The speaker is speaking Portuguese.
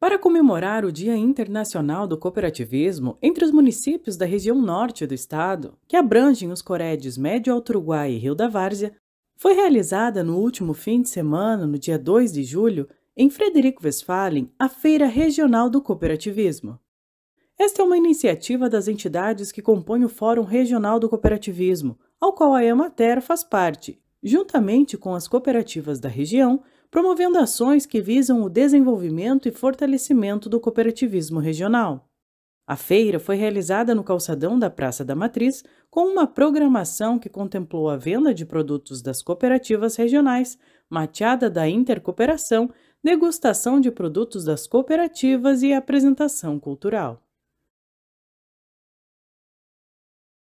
Para comemorar o Dia Internacional do Cooperativismo entre os municípios da região norte do estado, que abrangem os coredes Médio Alto Uruguai e Rio da Várzea, foi realizada no último fim de semana, no dia 2 de julho, em Frederico Westphalen, a Feira Regional do Cooperativismo. Esta é uma iniciativa das entidades que compõem o Fórum Regional do Cooperativismo, ao qual a Emater faz parte, juntamente com as cooperativas da região promovendo ações que visam o desenvolvimento e fortalecimento do cooperativismo regional. A feira foi realizada no calçadão da Praça da Matriz, com uma programação que contemplou a venda de produtos das cooperativas regionais, mateada da intercooperação, degustação de produtos das cooperativas e apresentação cultural.